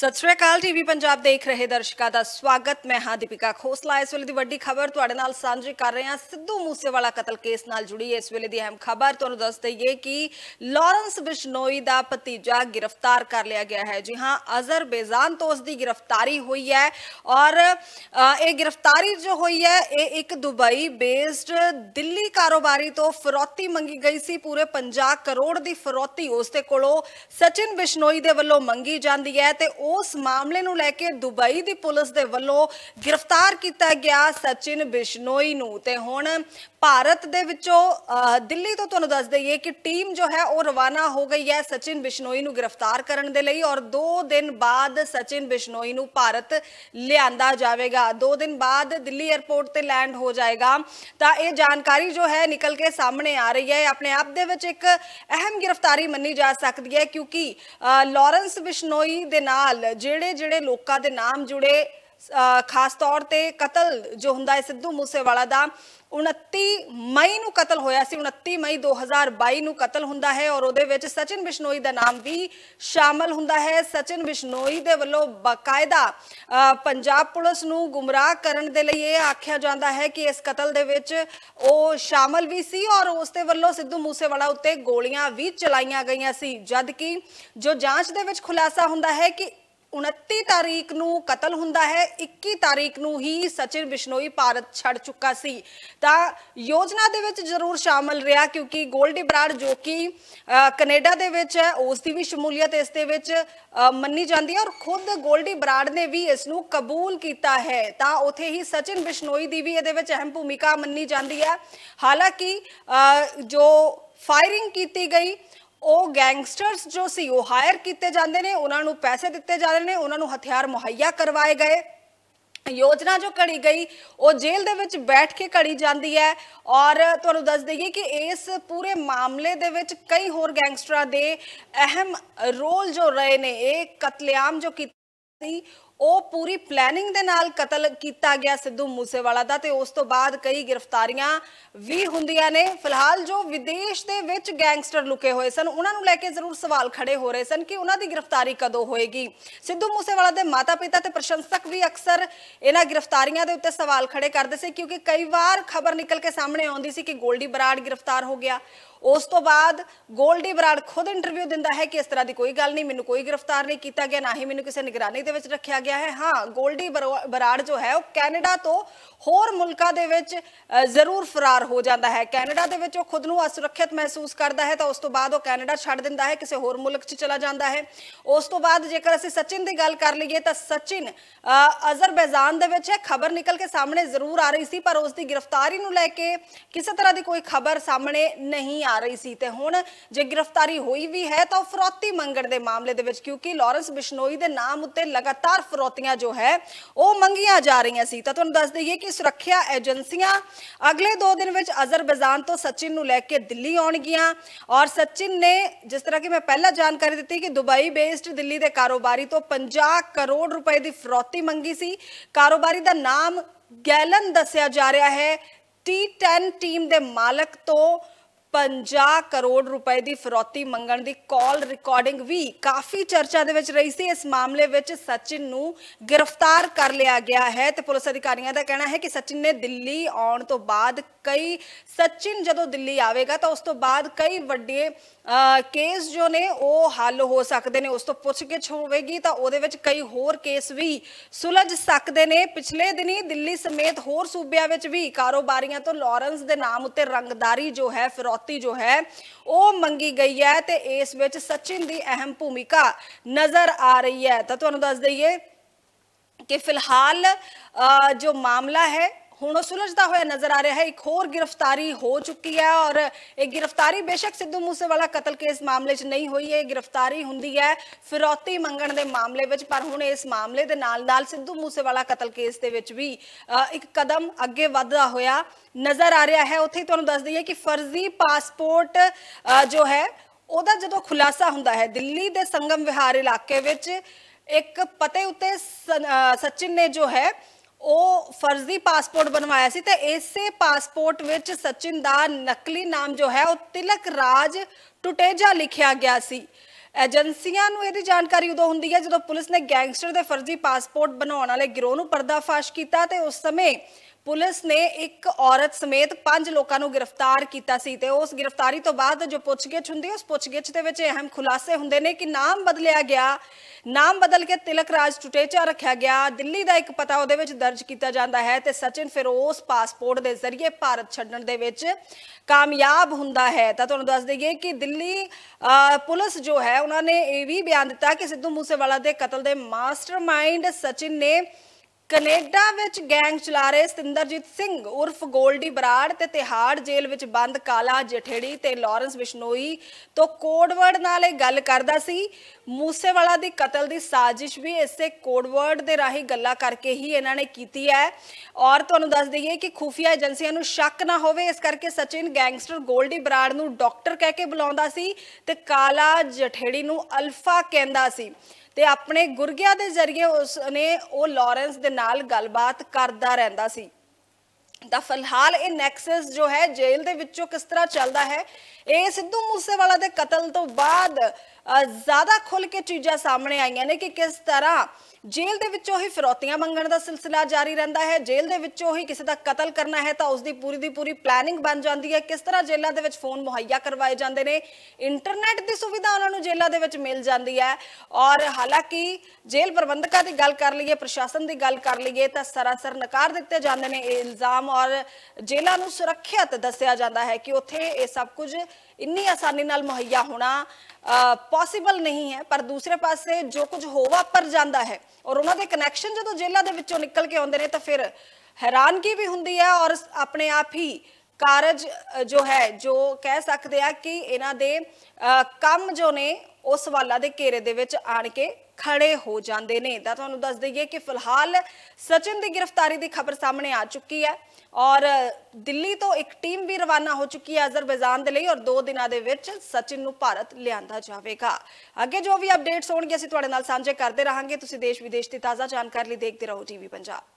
ਸਤਿ ਸ਼੍ਰੀ ਅਕਾਲ ਟੀਵੀ ਪੰਜਾਬ ਦੇਖ ਰਹੇ ਦਰਸ਼ਕਾਂ ਦਾ ਸਵਾਗਤ ਮੈਂ ਹਾਂ ਦੀਪਿਕਾ ਖੋਸਲਾ ਇਸ ਵੇਲੇ ਦੀ ਵੱਡੀ ਖਬਰ ਤੁਹਾਡੇ ਨਾਲ ਸਾਂਝੀ ਕਰ ਰਹੇ ਹਾਂ ਸਿੱਧੂ ਮੂਸੇਵਾਲਾ ਕਤਲ ਕੇਸ ਨਾਲ ਜੁੜੀ ਇਸ ਵੇਲੇ ਦੀ ਅਹਿਮ ਖਬਰ ਤੁਹਾਨੂੰ ਦੱਸ ਦਈਏ ਕਿ ਲਾਰੈਂਸ ਬਿਸ਼ਨੋਈ ਦਾ ਭਤੀਜਾ ਗ੍ਰਿਫਤਾਰ ਕਰ ਲਿਆ ਗਿਆ ਹੈ ਜੀ ਹਾਂ ਅਜ਼ਰਬੈਜ਼ਾਨ ਤੋਂ ਉਸ ਦੀ ਗ੍ਰਿਫਤਾਰੀ ਹੋਈ ਹੈ ਔਰ ਇਹ ਗ੍ਰਿਫਤਾਰੀ ਜੋ ਹੋਈ ਹੈ ਇਹ ਇੱਕ ਦੁਬਈ ਬੇਸਡ ਦਿੱਲੀ ਕਾਰੋਬਾਰੀ ਤੋਂ ਫਰੋਤੀ ਮੰਗੀ ਗਈ ਸੀ ਪੂਰੇ 50 ਕਰੋੜ ਦੀ ਫਰੋਤੀ ਉਸ ਦੇ ਕੋਲੋਂ ਸਚਿਨ ਬਿਸ਼ਨੋਈ ਦੇ ਵੱਲੋਂ ਮੰਗੀ ਜਾਂਦੀ ਹੈ ਤੇ ਉਸ ਮਾਮਲੇ ਨੂੰ ਲੈ ਕੇ ਦੁਬਈ ਦੀ ਪੁਲਿਸ ਦੇ ਵੱਲੋਂ ਗ੍ਰਿਫਤਾਰ ਕੀਤਾ ਗਿਆ ਸਚਿਨ ਬਿਸ਼ਨੋਈ ਨੂੰ ਤੇ ਹੁਣ ਭਾਰਤ ਦੇ ਵਿੱਚੋਂ ਦਿੱਲੀ ਤੋਂ ਤੁਹਾਨੂੰ ਦੱਸ ਦਈਏ ਕਿ ਟੀਮ ਜੋ ਹੈ ਉਹ ਰਵਾਨਾ ਹੋ ਗਈ ਹੈ ਸਚਿਨ ਬਿਸ਼ਨੋਈ ਨੂੰ ਗ੍ਰਿਫਤਾਰ ਕਰਨ ਦੇ ਲਈ ਔਰ 2 ਦਿਨ ਬਾਅਦ ਸਚਿਨ ਬਿਸ਼ਨੋਈ ਨੂੰ ਭਾਰਤ ਲਿਆਂਦਾ ਜਾਵੇਗਾ 2 ਦਿਨ ਬਾਅਦ ਦਿੱਲੀ 에ਅਰਪੋਰਟ ਤੇ ਲੈਂਡ ਹੋ ਜਾਏਗਾ ਤਾਂ ਇਹ ਜਾਣਕਾਰੀ ਜੋ ਹੈ ਨਿਕਲ ਕੇ ਸਾਹਮਣੇ ਆ ਰਹੀ ਹੈ ਆਪਣੇ ਆਪ ਦੇ ਵਿੱਚ ਇੱਕ ਅਹਿਮ ਗ੍ਰਿਫਤਾਰੀ ਮੰਨੀ ਜਾ ਸਕਦੀ ਹੈ ਕਿਉਂਕਿ ਲਾਰੈਂਸ ਬਿਸ਼ਨੋਈ ਦੇ ਨਾਲ ਜਿਹੜੇ ਜਿਹੜੇ ਲੋਕਾਂ ਦੇ ਨਾਮ ਜੁੜੇ ਖਾਸ ਤੌਰ ਤੇ ਕਤਲ ਜੋ ਹੁੰਦਾ ਹੈ ਸਿੱਧੂ ਮੂਸੇਵਾਲਾ ਦਾ 29 ਮਈ ਨੂੰ ਕਤਲ ਹੋਇਆ ਸੀ 29 ਮਈ 2022 ਨੂੰ ਕਤਲ ਹੁੰਦਾ ਹੈ ਔਰ ਉਹਦੇ ਵਿੱਚ ਸਚਿਨ ਬਿਸ਼ਨੋਈ ਦਾ ਨਾਮ ਵੀ ਸ਼ਾਮਲ ਹੁੰਦਾ ਹੈ ਸਚਿਨ ਬਿਸ਼ਨੋਈ ਦੇ ਵੱਲੋਂ ਬਕਾਇਦਾ ਪੰਜਾਬ ਪੁਲਿਸ ਨੂੰ ਗੁੰਮਰਾਹ ਕਰਨ ਦੇ ਲਈ ਇਹ ਆਖਿਆ ਜਾਂਦਾ ਹੈ ਕਿ ਇਸ ਕਤਲ ਦੇ ਵਿੱਚ ਉਹ ਸ਼ਾਮਲ ਵੀ ਸੀ ਔਰ ਉਸ ਦੇ ਵੱਲੋਂ ਸਿੱਧੂ ਮੂਸੇਵਾਲਾ ਉੱਤੇ ਗੋਲੀਆਂ ਵੀ ਚਲਾਈਆਂ ਗਈਆਂ ਸੀ ਜਦ ਕਿ ਜੋ ਜਾਂਚ ਦੇ ਵਿੱਚ ਖੁਲਾਸਾ ਹੁੰਦਾ ਹੈ ਕਿ 29 ਤਾਰੀਖ ਨੂੰ ਕਤਲ ਹੁੰਦਾ ਹੈ 21 ਤਾਰੀਖ ਨੂੰ ਹੀ ਸਚਿਨ ਬਿਸ਼ਨੋਈ ਭਾਰਤ ਛੱਡ ਚੁੱਕਾ ਸੀ ਤਾਂ ਯੋਜਨਾ ਦੇ ਵਿੱਚ ਜ਼ਰੂਰ ਸ਼ਾਮਲ ਰਿਹਾ ਕਿਉਂਕਿ ਗੋਲਡੀ ਬਰਾੜ ਜੋ ਕਿ ਕੈਨੇਡਾ ਦੇ ਵਿੱਚ ਹੈ ਉਸ ਦੀ ਵੀ ਸ਼ਮੂਲੀਅਤ ਇਸ ਦੇ ਵਿੱਚ ਮੰਨੀ ਜਾਂਦੀ ਹੈ ਔਰ ਖੁਦ ਗੋਲਡੀ ਬਰਾੜ ਨੇ ਵੀ ਇਸ ਨੂੰ ਕਬੂਲ ਕੀਤਾ ਹੈ ਤਾਂ ਉਥੇ ਹੀ ਸਚਿਨ ਬਿਸ਼ਨੋਈ ਦੀ ਵੀ ਇਹਦੇ ਵਿੱਚ ਅਹਿਮ ਭੂਮਿਕਾ ਮੰਨੀ ਜਾਂਦੀ ਹੈ ਹਾਲਾਂਕਿ ਜੋ ਫਾਇਰਿੰਗ ਕੀਤੀ ਗਈ ਉਹ ਗੈਂਗਸਟਰਸ ਜੋ ਸੀ ਉਹ ਹਾਇਰ ਕੀਤੇ ਜਾਂਦੇ ਨੇ ਉਹਨਾਂ ਨੂੰ ਪੈਸੇ ਦਿੱਤੇ ਜਾਂਦੇ ਨੇ ਉਹਨਾਂ ਨੂੰ ਹਥਿਆਰ ਮੁਹੱਈਆ ਕਰਵਾਏ ਗਏ ਯੋਜਨਾ ਜੋ ਘੜੀ ਗਈ ਉਹ ਜੇਲ੍ਹ ਦੇ ਵਿੱਚ ਬੈਠ ਕੇ ਘੜੀ ਜਾਂਦੀ ਹੈ ਔਰ ਤੁਹਾਨੂੰ ਦੱਸ ਦਈਏ ਕਿ ਇਸ ਪੂਰੇ ਮਾਮਲੇ ਦੇ ਵਿੱਚ ਕਈ ਹੋਰ ਗੈਂਗਸਟਰਾਂ ਦੇ ਅਹਿਮ ਰੋਲ ਜੋ ਰਹੇ ਨੇ ਇਹ ਕਤਲੇਆਮ ਜੋ ਕੀਤੀ ਸੀ ਉਹ ਪੂਰੀ ਪਲੈਨਿੰਗ ਦੇ ਨਾਲ ਕਤਲ ਕੀਤਾ ਗਿਆ ਸਿੱਧੂ ਮੂਸੇਵਾਲਾ ਦਾ ਤੇ ਉਸ ਤੋਂ ਬਾਅਦ ਕਈ ਗ੍ਰਿਫਤਾਰੀਆਂ ਵੀ ਹੁੰਦੀਆਂ ਨੇ ਫਿਲਹਾਲ ਜੋ ਵਿਦੇਸ਼ ਦੇ ਵਿੱਚ ਗੈਂਗਸਟਰ ਲੁਕੇ ਹੋਏ ਸਨ ਉਹਨਾਂ ਨੂੰ ਲੈ ਕੇ ਜ਼ਰੂਰ ਸਵਾਲ ਖੜੇ ਹੋ ਰਹੇ ਸਨ ਕਿ ਉਹਨਾਂ ਦੀ ਗ੍ਰਿਫਤਾਰੀ ਕਦੋਂ ਹੋਏਗੀ ਸਿੱਧੂ ਮੂਸੇਵਾਲਾ ਦੇ ਮਾਤਾ-ਪਿਤਾ ਤੇ ਪ੍ਰਸ਼ੰਸਕ ਵੀ ਅਕਸਰ ਇਹਨਾਂ ਗ੍ਰਿਫਤਾਰੀਆਂ ਦੇ ਉੱਤੇ ਸਵਾਲ ਖੜੇ ਕਰਦੇ ਸੀ ਕਿਉਂਕਿ ਕਈ ਵਾਰ ਖਬਰ ਨਿਕਲ ਕੇ ਸਾਹਮਣੇ ਆਉਂਦੀ ਸੀ ਕਿ ਗੋਲਡੀ ਬਰਾੜ ਗ੍ਰਿਫਤਾਰ ਹੋ ਗਿਆ ਉਸ ਤੋਂ ਬਾਅਦ ਗੋਲਡੀ ਬਰਾੜ ਖੁਦ ਇੰਟਰਵਿਊ ਦਿੰਦਾ ਹੈ ਕਿ ਇਸ ਤਰ੍ਹਾਂ ਦੀ ਕੋਈ ਗੱਲ ਨਹੀਂ ਮੈਨੂੰ ਕੋਈ ਗ੍ਰਿਫਤਾਰ ਨਹੀਂ ਕੀਤਾ ਗਿਆ ਨਾ ਹੀ ਮੈਨੂੰ ਕਿਸੇ ਨਿਗਰਾਨੀ ਦੇ ਵਿੱਚ ਰੱਖਿਆ ਗਿਆ ਗਿਆ ਹੈ ਹਾਂ ਗੋਲਡੀ ਬਰਾੜ ਜੋ ਹੈ ਉਹ ਕੈਨੇਡਾ ਤੋਂ ਹੋਰ ਮੁਲਕਾਂ ਦੇ ਵਿੱਚ ਜ਼ਰੂਰ ਫਰਾਰ ਹੋ ਜਾਂਦਾ ਹੈ ਕੈਨੇਡਾ ਦੇ ਵਿੱਚ ਉਹ ਖੁਦ ਨੂੰ ਅਸੁਰੱਖਿਅਤ ਮਹਿਸੂਸ ਕਰਦਾ ਹੈ ਤਾਂ ਉਸ ਤੋਂ ਬਾਅਦ ਉਹ ਕੈਨੇਡਾ ਛੱਡ ਦਿੰਦਾ ਹੈ ਕਿਸੇ ਹੋਰ ਮੁਲਕ 'ਚ ਚਲਾ ਜਾਂਦਾ ਹੈ ਉਸ ਤੋਂ ਬਾਅਦ ਜੇਕਰ ਅਸੀਂ ਸਚਿਨ ਦੀ ਗੱਲ ਕਰ ਲਈਏ ਤਾਂ ਸਚਿਨ ਅਜ਼ਰਬੈਜ਼ਾਨ ਦੇ ਵਿੱਚ ਹੈ ਖਬਰ ਨਿਕਲ ਕੇ ਸਾਹਮਣੇ ਜ਼ਰੂਰ ਆ ਰਹੀ ਸੀ ਪਰ ਉਸ ਦੀ ਗ੍ਰਿਫਤਾਰੀ ਨੂੰ ਲੈ ਕੇ ਕਿਸੇ ਤਰ੍ਹਾਂ ਦੀ ਕੋਈ ਖਬਰ ਸਾਹਮਣੇ ਨਹੀਂ ਆ ਰਹੀ ਸੀ ਤੇ ਹੁਣ ਜੇ ਗ੍ਰਿਫਤਾਰੀ ਹੋਈ ਵੀ ਹੈ ਤਾਂ ਫਰੌਤੀ ਮੰਗਣ ਦੇ ਮਾਮਲੇ ਦੇ ਵਿੱਚ ਕਿਉਂਕਿ ਲਾਰੈਂਸ ਬਿਸ਼ਨੋਈ ਦੇ ਨਾਮ ਉੱਤੇ ਲਗਾਤਾਰ चुनौतियां जो है वो मंगिया जा रही हैं सीता ਤੁਹਾਨੂੰ ਦੱਸ ਦਈਏ ਕਿ ਸੁਰੱਖਿਆ ਏਜੰਸੀਆਂ ਅਗਲੇ 2 ਦਿਨ ਵਿੱਚ ਅਜ਼ਰਬੈਜ਼ਾਨ ਤੋਂ ਸਚਿਨ ਨੂੰ ਲੈ ਕੇ ਦਿੱਲੀ ਆਉਣਗੀਆਂ ਔਰ ਸਚਿਨ ਨੇ ਜਿਸ ਤਰ੍ਹਾਂ ਕਿ ਮੈਂ ਪਹਿਲਾਂ ਜਾਣਕਾਰੀ ਦਿੱਤੀ ਕਿ ਦੁਬਈ ਬੇਸਡ ਦਿੱਲੀ ਦੇ ਕਾਰੋਬਾਰੀ ਤੋਂ 50 ਕਰੋੜ ਰੁਪਏ ਦੀ ਫਰੋਤੀ ਮੰਗੀ ਸੀ ਕਾਰੋਬਾਰੀ ਦਾ ਨਾਮ ਗੈਲਨ ਦੱਸਿਆ ਜਾ ਰਿਹਾ ਹੈ ਟੀ10 ਟੀਮ ਦੇ ਮਾਲਕ ਤੋਂ 50 ਕਰੋੜ ਰੁਪਏ ਦੀ ਫਰੋਤੀ ਮੰਗਣ ਦੀ ਕਾਲ ਰਿਕਾਰਡਿੰਗ ਵੀ ਕਾਫੀ ਚਰਚਾ ਦੇ ਵਿੱਚ ਰਹੀ ਸੀ ਇਸ ਮਾਮਲੇ ਵਿੱਚ ਸਚਿਨ ਨੂੰ ਗ੍ਰਿਫਤਾਰ ਕਰ ਲਿਆ ਗਿਆ ਹੈ ਤੇ ਪੁਲਿਸ ਅਧਿਕਾਰੀਆਂ ਦਾ ਕਹਿਣਾ ਹੈ ਕਿ ਸਚਿਨ ਨੇ ਦਿੱਲੀ ਆਉਣ ਤੋਂ ਬਾਅਦ ਕਈ ਸਚਿਨ ਜਦੋਂ ਦਿੱਲੀ ਆਵੇਗਾ ਤਾਂ ਉਸ ਤੋਂ ਬਾਅਦ ਕਈ ਵੱਡੇ ਕੇਸ ਜੋ ਨੇ ਉਹ ਹੱਲ ਹੋ ਸਕਦੇ ਨੇ ਉਸ ਤੋਂ ਪੁੱਛਗਿੱਛ ਹੋਵੇਗੀ ਤਾਂ ਉਹਦੇ ਵਿੱਚ ਕਈ ਹੋਰ ਕੇਸ ਵੀ ਸੁਲਝ ਸਕਦੇ ਨੇ ਪਿਛਲੇ ਦਿਨੀ ਦਿੱਲੀ ਸਮੇਤ ਹੋਰ ਸੂਬਿਆਂ ਵਿੱਚ ਵੀ ਕਾਰੋਬਾਰੀਆਂ ਤੋਂ ਲਾਰੈਂਸ ਦੇ ਨਾਮ ਉੱਤੇ ਰੰਗਦਾਰੀ ਜੋ ਹੈ ਫਰੋਤੀ ਚੁਣੌਤੀ ਜੋ ਹੈ ਉਹ ਮੰਗੀ ਗਈ ਹੈ ਤੇ ਇਸ ਵਿੱਚ ਸਚਿਨ ਦੀ ਅਹਿਮ ਭੂਮਿਕਾ ਨਜ਼ਰ ਆ ਰਹੀ ਹੈ ਤਾਂ ਤੁਹਾਨੂੰ ਦੱਸ ਦਈਏ ਕਿ ਫਿਲਹਾਲ ਜੋ ਮਾਮਲਾ ਹੈ ਹੁਣ ਉਹ ਸੁਲਝਦਾ ਹੋਇਆ ਨਜ਼ਰ ਆ ਰਿਹਾ ਹੈ ਇੱਕ ਹੋਰ ਗ੍ਰਿਫਤਾਰੀ ਹੋ ਚੁੱਕੀ ਹੈ ਔਰ ਇਹ ਗ੍ਰਿਫਤਾਰੀ ਬੇਸ਼ੱਕ ਸਿੱਧੂ ਮੂਸੇਵਾਲਾ ਕਤਲ ਕੇਸ ਮਾਮਲੇ 'ਚ ਨਹੀਂ ਹੋਈ ਹੈ ਗ੍ਰਿਫਤਾਰੀ ਹੁੰਦੀ ਹੈ ਫਿਰੌਤੀ ਮੰਗਣ ਦੇ ਮਾਮਲੇ ਵਿੱਚ ਪਰ ਹੁਣ ਇਸ ਮਾਮਲੇ ਦੇ ਨਾਲ-ਨਾਲ ਸਿੱਧੂ ਮੂਸੇਵਾਲਾ ਕਤਲ ਕੇਸ ਦੇ ਵਿੱਚ ਵੀ ਇੱਕ ਕਦਮ ਅੱਗੇ ਵਧਦਾ ਹੋਇਆ ਨਜ਼ਰ ਆ ਰਿਹਾ ਹੈ ਉੱਥੇ ਤੁਹਾਨੂੰ ਦੱਸ ਦਈਏ ਕਿ ਫਰਜ਼ੀ ਪਾਸਪੋਰਟ ਜੋ ਹੈ ਉਹਦਾ ਜਦੋਂ ਖੁਲਾਸਾ ਹੁੰਦਾ ਹੈ ਦਿੱਲੀ ਦੇ ਸੰਗਮ ਵਿਹਾਰ ਇਲਾਕੇ ਵਿੱਚ ਇੱਕ ਪਤੇ ਉੱਤੇ ਸਚਿਨ ਨੇ ਜੋ ਹੈ ਉਹ ਫਰਜ਼ੀ ਪਾਸਪੋਰਟ ਬਣਵਾਇਆ ਸੀ ਤੇ ਇਸੇ ਪਾਸਪੋਰਟ ਵਿੱਚ ਸਚਿਨ ਦਾ ਨਕਲੀ ਨਾਮ ਜੋ ਹੈ ਉਹ ਤਿਲਕ ਰਾਜ ਟੁਟੇਜਾ ਲਿਖਿਆ ਗਿਆ ਸੀ ਏਜੰਸੀਆਂ ਨੂੰ ਇਹਦੀ ਜਾਣਕਾਰੀ ਉਦੋਂ ਹੁੰਦੀ ਹੈ ਜਦੋਂ ਪੁਲਿਸ ਨੇ ਗੈਂਗਸਟਰ ਦੇ ਫਰਜ਼ੀ ਪਾਸਪੋਰਟ ਬਣਾਉਣ ਵਾਲੇ ਗਿਰੋਹ ਨੂੰ ਪਰਦਾਫਾਸ਼ ਕੀਤਾ ਤੇ ਉਸ ਸਮੇਂ ਪੁਲਿਸ ਨੇ ਇੱਕ ਔਰਤ ਸਮੇਤ ਪੰਜ ਲੋਕਾਂ ਨੂੰ ਗ੍ਰਿਫਤਾਰ ਕੀਤਾ ਸੀ ਤੇ ਉਸ ਗ੍ਰਿਫਤਾਰੀ ਤੋਂ ਬਾਅਦ ਜੋ ਪੁੱਛਗਿੱਛ ਹੁੰਦੀ ਉਸ ਪੁੱਛਗਿੱਛ ਦੇ ਵਿੱਚ ਅਹਿਮ ਖੁਲਾਸੇ ਹੁੰਦੇ ਨੇ ਕਿ ਨਾਮ ਬਦਲਿਆ ਗਿਆ ਨਾਮ ਬਦਲ ਕੇ ਤਿਲਕ ਰਾਜ ਟੁਟੇਚਾ ਰੱਖਿਆ ਗਿਆ ਦਿੱਲੀ ਦਾ ਇੱਕ ਪਤਾ ਉਹਦੇ ਵਿੱਚ ਦਰਜ ਕੀਤਾ ਜਾਂਦਾ ਹੈ ਤੇ ਸਚਿਨ ਫਿਰੋਜ਼ ਪਾਸਪੋਰਟ ਦੇ ਜ਼ਰੀਏ ਭਾਰਤ ਛੱਡਣ ਦੇ ਵਿੱਚ ਕਾਮਯਾਬ ਹੁੰਦਾ ਹੈ ਤਾਂ ਤੁਹਾਨੂੰ ਦੱਸ ਦਈਏ ਕਿ ਦਿੱਲੀ ਪੁਲਿਸ ਜੋ ਹੈ ਉਹਨਾਂ ਨੇ ਇਹ ਵੀ ਬਿਆਨ ਦਿੱਤਾ ਕਿ ਸਿੱਧੂ ਮੂਸੇਵਾਲਾ ਦੇ ਕਤਲ ਦੇ ਮਾਸਟਰਮਾਈਂਡ ਸਚਿਨ ਨੇ ਕੈਨੇਡਾ ਵਿੱਚ ਗੈਂਗ ਚਲਾ ਰਹੇ ਸਤਿੰਦਰਜੀਤ ਸਿੰਘ ਉਰਫ ਗੋਲਡੀ ਬਰਾੜ ਤੇ ਤਿਹਾੜ ਜੇਲ੍ਹ ਵਿੱਚ ਬੰਦ ਕਾਲਾ ਜਠੇੜੀ ਤੇ ਲਾਰੈਂਸ ਬਿਸ਼ਨੋਈ ਤੋਂ ਕੋਡਵਰਡ ਨਾਲ ਇਹ ਗੱਲ ਕਰਦਾ ਸੀ ਮੂਸੇਵਾਲਾ ਦੀ ਕਤਲ ਦੀ ਸਾਜ਼ਿਸ਼ ਵੀ ਇਸੇ ਕੋਡਵਰਡ ਦੇ ਰਾਹੀਂ ਗੱਲਾਂ ਕਰਕੇ ਹੀ ਇਹਨਾਂ ਨੇ ਕੀਤੀ ਹੈ ਔਰ ਤੁਹਾਨੂੰ ਦੱਸ ਦਈਏ ਕਿ ਖੁਫੀਆ ਏਜੰਸੀਆਂ ਨੂੰ ਸ਼ੱਕ ਨਾ ਹੋਵੇ ਇਸ ਕਰਕੇ ਸਚਿਨ ਗੈਂਗਸਟਰ ਗੋਲਡੀ ਬਰਾੜ ਨੂੰ ਡਾਕਟਰ ਕਹਿ ਕੇ ਬੁਲਾਉਂਦਾ ਸੀ ਤੇ ਕਾਲਾ ਜਠੇੜੀ ਨੂੰ ਅਲਫਾ ਕਹਿੰਦਾ ਸੀ ਤੇ ਆਪਣੇ ਗੁਰਗਿਆ ਦੇ ਜ਼ਰੀਏ ਉਸ ਨੇ ਉਹ ਲਾਰੈਂਸ ਦੇ ਨਾਲ ਗੱਲਬਾਤ ਕਰਦਾ ਰਹਿੰਦਾ ਸੀ ਤਾਂ ਫਿਲਹਾਲ ਇਹ ਨੈਕਸਸ ਜੋ ਹੈ ਜੇਲ੍ਹ ਦੇ ਵਿੱਚੋਂ ਕਿਸ ਤਰ੍ਹਾਂ ਚੱਲਦਾ ਹੈ ਇਹ ਸਿੱਧੂ ਮੂਸੇਵਾਲਾ ਦੇ ਕਤਲ ਤੋਂ ਬਾਅਦ ਜ਼ਿਆਦਾ ਖੁੱਲ ਕੇ ਚੀਜ਼ਾਂ ਸਾਹਮਣੇ ਆਈਆਂ ਨੇ ਕਿ ਕਿਸ ਤਰ੍ਹਾਂ ਜੇਲ੍ਹ ਦੇ ਵਿੱਚੋਂ ਹੀ ਫਰੋਤੀਆਂ ਮੰਗਣ ਦਾ ਸਿਲਸਿਲਾ ਜਾਰੀ ਰਹਿੰਦਾ ਹੈ ਜੇਲ੍ਹ ਦੇ ਵਿੱਚੋਂ ਹੀ ਕਿਸੇ ਦਾ ਕਤਲ ਕਰਨਾ ਹੈ ਤਾਂ ਉਸ ਦੀ ਪੂਰੀ ਦੀ ਪੂਰੀ ਪਲੈਨਿੰਗ ਬਣ ਜਾਂਦੀ ਹੈ ਕਿਸ ਤਰ੍ਹਾਂ ਜੇਲ੍ਹਾਂ ਦੇ ਵਿੱਚ ਫੋਨ ਮੁਹੱਈਆ ਕਰਵਾਏ ਜਾਂਦੇ ਨੇ ਇੰਟਰਨੈਟ ਦੀ ਸੁਵਿਧਾ ਉਹਨਾਂ ਨੂੰ ਜੇਲ੍ਹਾਂ ਦੇ ਵਿੱਚ ਮਿਲ ਜਾਂਦੀ ਹੈ ਔਰ ਹਾਲਾਂਕਿ ਜੇਲ੍ਹ ਪ੍ਰਬੰਧਕਾਂ ਦੀ ਗੱਲ ਕਰ ਲਈਏ ਪ੍ਰਸ਼ਾਸਨ ਦੀ ਗੱਲ ਕਰ ਲਈਏ ਤਾਂ ਸਰਾਸਰ ਨਕਾਰ ਦਿੱਤੇ ਜਾਂਦੇ ਨੇ ਇਹ ਇਲਜ਼ਾਮ ਔਰ ਜੇਲ੍ਹਾਂ ਨੂੰ ਸੁਰੱਖਿਅਤ ਦੱਸਿਆ ਜਾਂਦਾ ਹੈ ਕਿ ਉੱਥੇ ਇਹ ਸਭ ਕੁਝ ਇੰਨੀ ਆਸਾਨੀ ਨਾਲ ਮੁਹੱਈਆ ਹੋਣਾ ਪੋਸੀਬਲ ਨਹੀਂ ਹੈ ਪਰ ਦੂਸਰੇ ਪਾਸੇ ਜੋ ਕੁਝ ਹੋਵਾ ਪਰ ਜਾਂਦਾ ਹੈ ਔਰ ਉਹਨਾਂ ਦੇ ਕਨੈਕਸ਼ਨ ਜਦੋਂ ਜੇਲ੍ਹਾਂ ਦੇ ਵਿੱਚੋਂ ਨਿਕਲ ਕੇ ਆਉਂਦੇ ਨੇ ਤਾਂ ਫਿਰ ਹੈਰਾਨਗੀ ਵੀ ਹੁੰਦੀ ਹੈ ਔਰ ਆਪਣੇ ਆਪ ਹੀ ਕਾਰਜ ਜੋ ਹੈ ਜੋ ਕਹਿ ਸਕਦੇ ਆ ਕਿ ਇਹਨਾਂ ਦੇ ਕੰਮ ਜੋ ਨੇ ਉਹ ਸਵਾਲਾਂ ਦੇ ਘੇਰੇ ਦੇ ਵਿੱਚ ਆਣ ਕੇ ਖੜੇ ਹੋ ਜਾਂਦੇ ਨੇ ਤਾਂ ਤੁਹਾਨੂੰ ਦੱਸ ਦਈਏ ਕਿ ਫਿਲਹਾਲ ਸਚਿਨ ਦੀ ਗ੍ਰਿਫਤਾਰੀ ਦੀ ਖਬਰ ਸਾਹਮਣੇ ਆ ਚੁੱਕੀ ਹੈ ਔਰ ਦਿੱਲੀ ਤੋਂ ਇੱਕ ਟੀਮ ਵੀ ਰਵਾਨਾ ਹੋ ਚੁੱਕੀ ਹੈ ਅਜ਼ਰਬੈਜ਼ਾਨ ਦੇ ਲਈ ਔਰ 2 ਦਿਨਾਂ ਦੇ ਵਿੱਚ ਸਚਿਨ ਨੂੰ ਭਾਰਤ ਲਿਆਂਦਾ ਜਾਵੇਗਾ ਅੱਗੇ ਜੋ ਵੀ ਅਪਡੇਟਸ ਹੋਣਗੇ ਅਸੀਂ ਤੁਹਾਡੇ ਨਾਲ ਸਾਂਝੇ ਕਰਦੇ ਰਹਾਂਗੇ ਤੁਸੀਂ ਦੇਸ਼ ਵਿਦੇਸ਼ ਦੀ ਤਾਜ਼ਾ ਜਾਣਕਾਰੀ ਲਈ ਦੇਖਦੇ ਰਹੋ ਟੀਵੀ ਪੰਜਾਬ